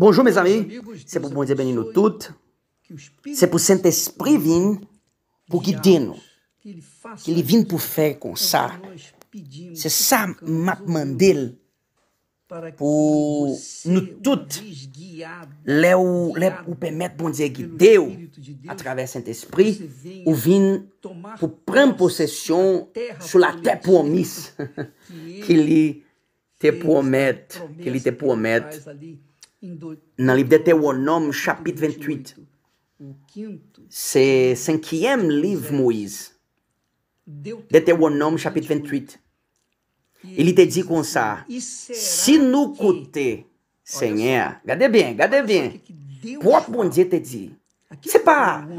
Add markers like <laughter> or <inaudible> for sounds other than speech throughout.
Bonjour mes amis, c'est pour vous dire bienvenue toutes. C'est pour Saint-Esprit vir, porque dino, que ele vim por fé com ça. C'est ça m'a mandé pour nous toutes, les ou, les ou permettre, bon Dieu, guider à travers Saint-Esprit, ou vin pour prendre possession sur la terre promise <laughs> qu'il te promette, qu'il te promette. nan libe bon bon de te o nom chapit ventuit se senkyem liv Moise de te o nom chapit ventuit ili te di kon sa si nou kote senye, gade bien gade bien, pou ap bondye te di se pa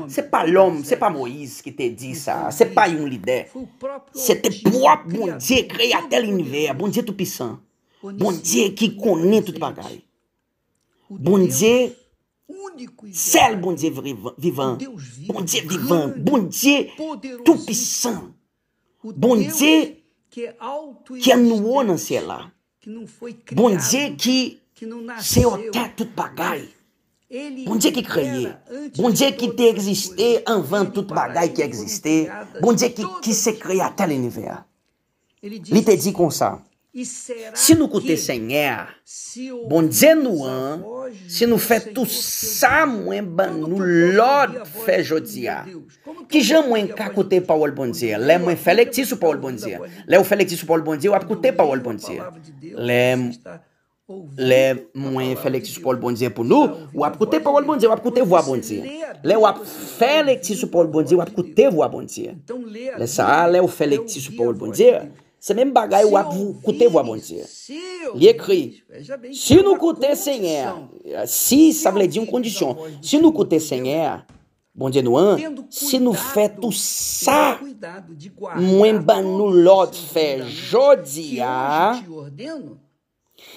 se pa lom, se pa Moise ki te di sa se pa yon li de se te pou ap bondye kreye ate l'inver, bondye tou pisan bondye ki konen tout bagay bondje sel bondje vivan bondje vivan bondje toupisan bondje ki anouon ansela bondje ki se otè tout bagay bondje ki kreyè bondje ki te egziste anvan tout bagay ki egziste bondje ki se kreyè atè l'iniver li te di kon sa si nou koute senyè bondje nou an se nou fetousa mwen bality, lor fej o di ap. Ki jan mwen kakote pa wol bond ye? Le mwen felektis yo pa wol bond ye? Le ou felektis yo pa wol bond ye, wap kote pou wol bond ye? Le mwen felektis yo pa wol bond ye pou nou? Wap kote pou wol bond ye? Wap kote pou wol bond ye? Le ou felektis yo pa wol bond ye? Wap kote pou wol bond ye? Le sa lè ou felektis yo pa wol bond ye? C'est même bagaille ou coûter vous abondir. Il écrit si nous coûter 100 si ça veut dire une condition, si nous coûter 100 Bom dia, Nuan. Se no feto sa, muemba no lot fé jodiar,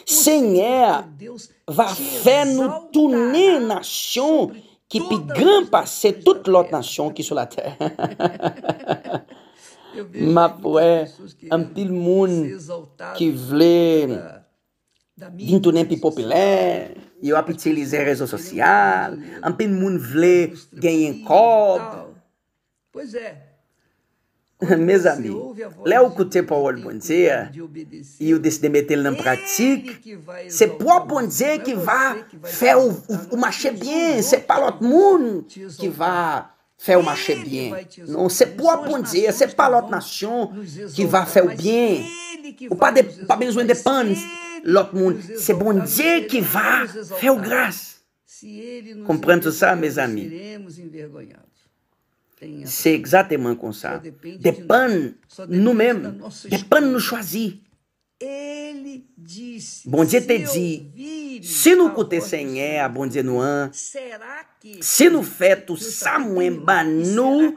Senhor, vá fé no tuné nation que pigampa ser toute l'autre nation qui sur la terre. <laughs> Ma pouè, anpil moun ki vle dintounen pi popilè, yo apitilize rezo sosyal, anpil moun vle genyen kop. <laughs> Mez amin, le ou koute pou alponze, yo deside metel nan pratik, se pou alponze ki va fe ou mache bien, se pal ot moun ki va... faire marcher bien. Non, c'est pour apprendre, c'est pas l'autre nation qui va faire bien. Ou pas, de, pas besoin de pendre l'autre monde. C'est bon Dieu qui va faire grâce. Comprendre ça, mes amis? C'est exactement comme ça. Dépend nous-mêmes. Dépend nous choisir. Ele disse. Bom dia, Tedi. Se no Cutesenhé, assim, bom dia, Noan. Será que. Se no feto tá Samuel Banu.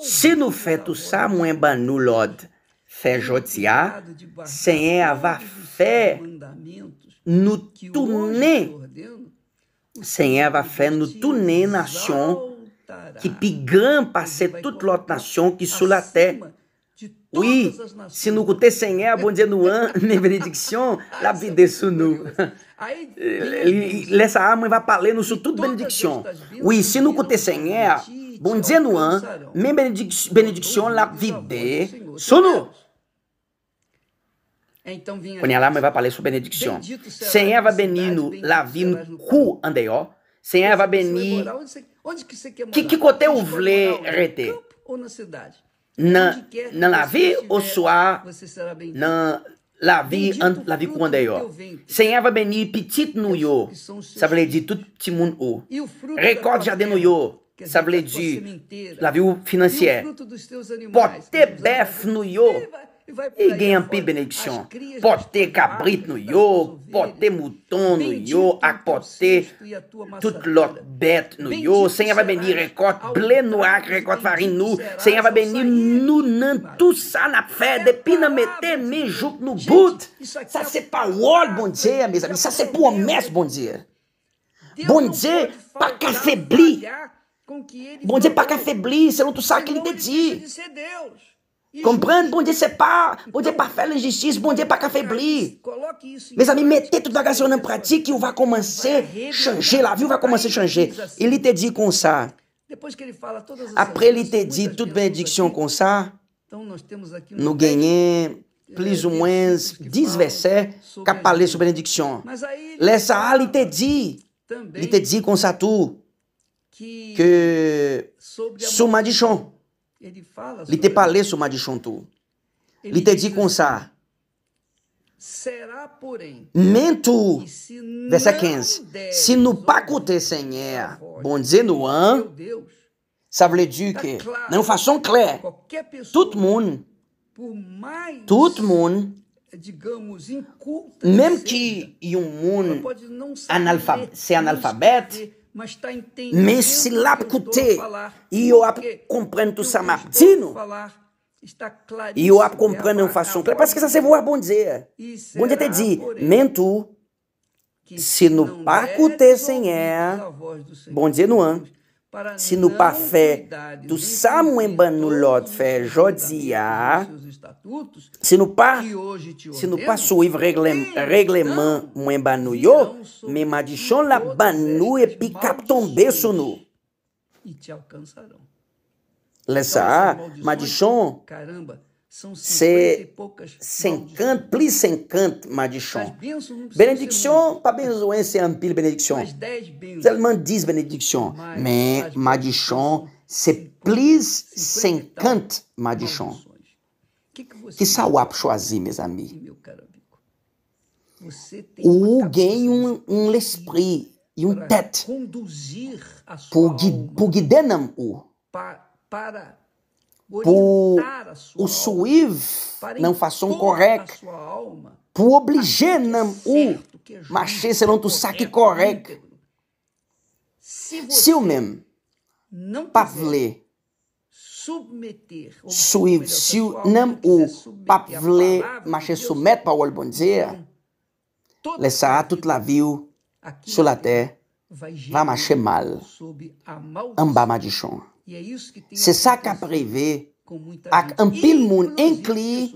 Se no feto Samuel Banu Lod. Fejotiá. Sem é, é vá fé. No tuné. Sem é fé no tuné nação. Que pigam para ser toda l'autre nação que sou la Oui, si nous goûtons Seigneur, bon é, Dieu nous <laughs> en, mes bénédictions, la vie de sous nous. Laisse a mãe vai falando sur toute bénédiction. Oui, si nous goûtons Seigneur, bon Dieu nous en, la vie de sous nous. Então vinha. lá, mas vai falar sobre benedição. Senhor vai benino, lavino, cu andeó. Senhor vai benir. Onde que você quer Que que cote o vle é rete? Ou na cidade? na, na la vie au soir, na la vie, an, la vie quando é ó. Senhor vai petit no yo, ça veut dire tout petit monde o Recorde jardin no yo, ça veut dire la vie financière. Poté bef no yo, e ganha PIB benediction. Pode ter cabrito no yo, pode ter mouton no yo, apoté, tudo lot bet no yo. Seigneur vai benir recorte pleno no recorte farinu. farine vai benir nou nan tout ça na fé, é depi nan mette no jouk nou bout. Ça c'est meus amigos. Dieu, mes amis. Ça c'est promesse, bon Dieu. Bon Dieu, pas qu'affaiblir. Bon Dieu, pas qu'affaiblir, não tu sabe que ele te Deus. Komprande? Bon de se pa, bon de pa fel enjistis, bon de pa ka febli. Mes ami, mette tout agasyon nan pratik yon va komanse chanje, la vi yon va komanse chanje. E li te di kon sa. Apre li te di tout benediksyon kon sa, nou genyen plis ou mwens dizvesè ka pale sou benediksyon. Le sa a li te di, li te di kon sa tou, ke sou madichon. Li te palais sur Madishontou. Li te dit comme Será, porém. Nem tu. 15. Se não pacote écouter, Seigneur, bon Dieu nous, hein? Ça veut dire que, d'une façon claire, tout le monde, tout digamos, inculta. Mesmo que em um mundo analfab ser analfabeto, mas está entendendo Nesse lá que eu te, e eu a compreendo tu samartino E eu a compreendo em fação. Claro, parece que essa você voar bom dia. Bom dia te di, mento se no pacote sem é. Bom dia no ano se no pafé do Samuembanulot Jodia, se no pa, se no pa suiv reglement me madichon la banu e picaptombe sunu. E te alcançarão. Lessa, então madichon. É caramba são se, sem canto, plis sem canto, Madichon. Benediction, pas besoin, c'est un pile benediction. Seulement diz benedictions. Mais, Madichon, plis sem canto, Madichon. Que, que, que sawap choisir, meus amigos? Ou ganho um, assim um e um tête. Pour, guider, pour guider, não, para pou ou souiv nan fason korek pou oblije nanm ou mache seman tou sa ki korek. Si ou men pa vle souiv, si ou nanm bon. ou pa vle mache soumet pa ou albonzea, lesa a tout la viu sou la te va mache mal amba madichon. Se sa ka preve ak anpil moun enkli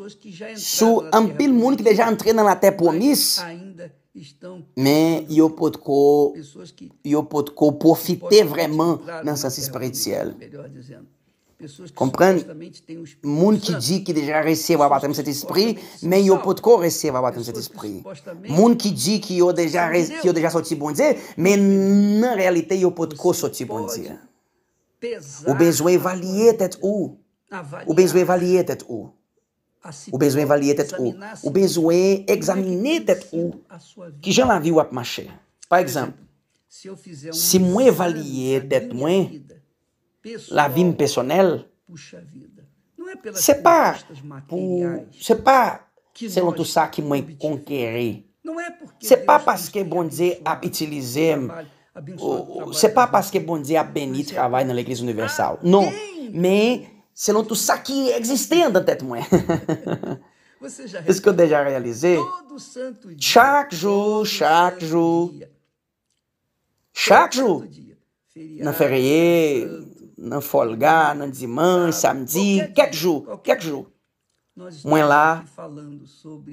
sou anpil moun ki deja antre bon nan la te pomis, men yo potko profite vreman nan sansi sprit siel. Komprende, moun ki di ki deja resev avatam set espri, men yo potko resev avatam set espri. Moun ki di ki yo deja soti bonze, men nan realite yo potko soti bonze. Ou bezwe valye tèt ou, ou bezwe valye tèt ou, ou bezwe valye tèt ou, ou bezwe examine tèt ou ki jen la vi wap mache. Par exemple, si mwen valye tèt mwen la vim pesonel, se pa pou, se pa se yon tout sa ki mwen konkere, se pa paske bonze ap itilize mwen. Você pas parce que bom Dieu a béni le travail dans l'Église universelle. Non. Mais selon tout ça qui existait dans tête moi. Isso que eu já realizei. Chaque jour, chaque jour. Chaque jour. Não ferié, não folgar, não dizimã, samedi, qualquer jour, qualquer jour. Moi lá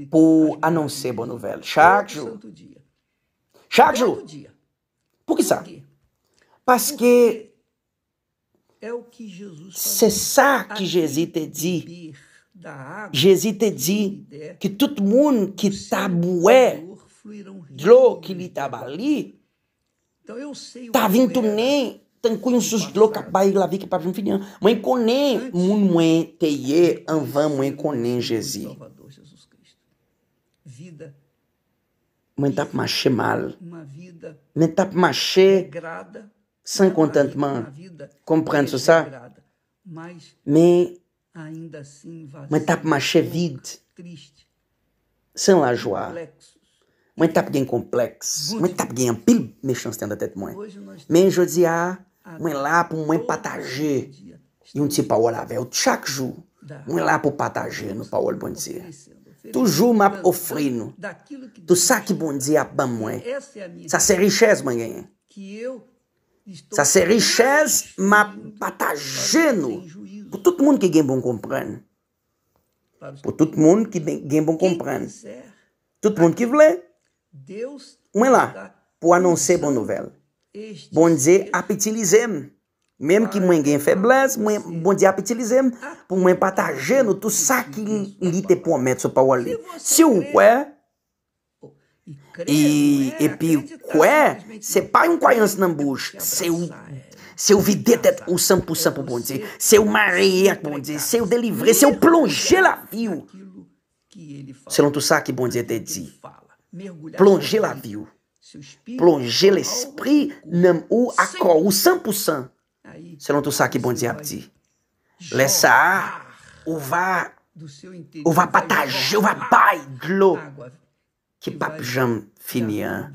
pour annoncer bonne nouvelle. Chaque jour. Chaque jour. Chaque jour. Pouke sa? Paske se sa ki Jezi te di Jezi te di ki tout moun ki ta mouè dlo ki li tabali ta vintounen tan koun sou dlo kapay la vik pa vinfinyan mwen konen moun mwen teye anvan mwen konen Jezi mwen tap ma chemal mwen tap ma chemal men tap mache san kontantman, komprent sou sa, men tap mache vide, san la joa, men tap gen kompleks, bon men tap gen pil me chans ten da tet mwen, men jo di a, men la pou mwen pataje, yon ti pa or ave, chak jo, men la pou pataje nou pa or bon di se. Toujou map ofri nou. Tou sa ki bondze ap ban mwen. Sa se richez man genye. Sa se richez map batajen nou. Po tout moun ki gen bon kompran. Po tout moun ki gen bon kompran. Tout moun ki vle. Mwen la pou anonse bon nouvel. Bondze ap itilize mwen. Mem ki mwen gen feblez, mwen ah, bondi apitilize ah. mwen patajen ou tou sa ki li te pwomet sou pa wale. Se ou oh, kwe, e pi kwe, se pa yon kwayans nan bouj, se ou vide tet ou 100% pou bondi, se ou mareye ak bondi, se ou delivre, se ou plonje la viw. Se lon tou sa ki bondi te di. Plonje la viw. Plonje l'espri nan ou akol, ou 100%. selon tou sa ki bondze apdi le sa ou va ou va pataje, ou va baydlo ki pap jam finian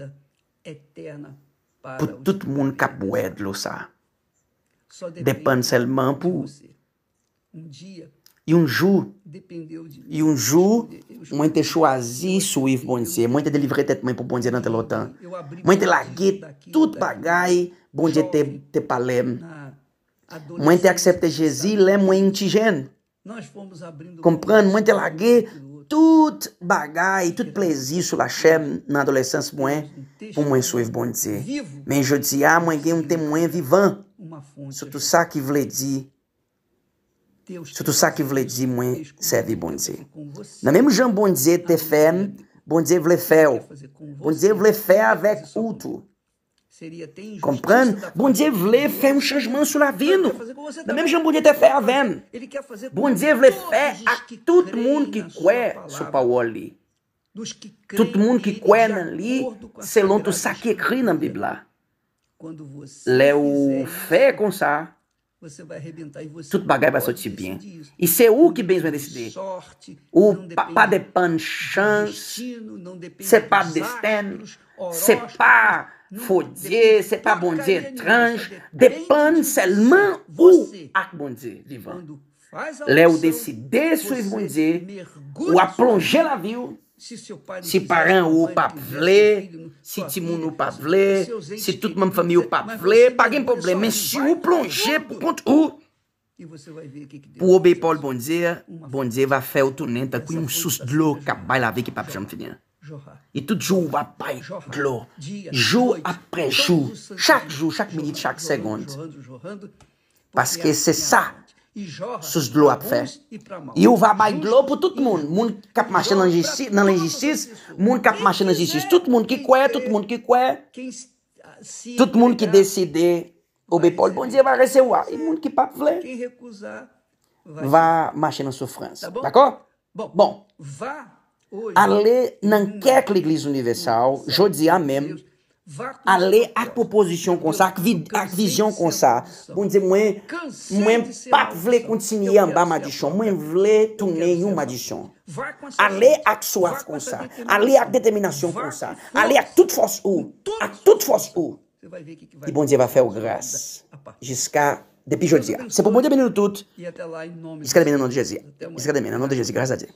pou tout moun kap wedlo sa depan selman pou yon jou yon jou mwen te chwazi souif bondze mwen te delivre tetmen pou bondze nan telotan mwen te lage tout bagay bondze te pale mwen Mwen te aksepte jezi, lè mwen inti jen. Kompran, mwen te lage, tout bagay, tout plezi sou la chèm nan adolesans mwen pou mwen sou ev bondze. Men jodi a, mwen gen yon tem mwen vivan. Soutou sa ki vle di, soutou sa ki vle di mwen seve bondze. Nan menmou jan bondze te fèm, bondze vle fèw. Bondze vle fè avèk outou. comprando bom dia voulait fé un changement sur la vie, nous. Da mesma jeito, bon Dieu te fait avec. bom dia voulait fé a todo mundo que crê sur parole ali. Todo mundo que crê ali, selon tout ça qui écrit na bibla quando Bíblia. Leu fé com ça. Você vai arrebentar e você. Tudo bagai vai sortir bem. E se é o que bem vai decidir. Sorte, o papá de pan chance. Se pá destino. Se pá Fodye, bon bon se pa bondye etranj, depan selman ou ak bondye vivan. Le ou deside sou e bondye, ou a plonje la vi ou, si paran ou pa vle, si timoun ou pa vle, si toutman fami ou pa vle, pa gen poble, men si ou plonje pou kont ou, pou oube pa ou bondye, bondye va fe ou tonen, takou yon sous dlo kap bay la vi ki pap jom finen. E tout joun wap pay glou. Joun apre joun. Chak joun, chak minit, chak segond. Paske se sa sou joun wap fè. Yon wap pay glou pou tout moun. Moun kap mache nan l'enjisis. Moun kap mache nan l'enjisis. Tout moun ki kwe, tout moun ki kwe. Tout moun ki deside oube pol, bon diye va rese wap. Yon moun ki pa fle. Va mache nan soufrans. Bon? D'ako? Bon. bon. Va Ale nan kèk l'Iglise Universal, jòdia men, ale ak proposisyon kon sa, ak vijyon kon sa, mwen pa vle kontinye mba madisyon, mwen vle touney yon madisyon. Ale ak soaf kon sa, ale ak determinasyon kon sa, ale ak tout fòs ou, ak tout fòs ou, ki bondye va fè ou grâs jiska depi jòdia. Se pou bondye men nou tout, jiska demen nan nom de jési, jiska demen nan nom de jési, grâs ade.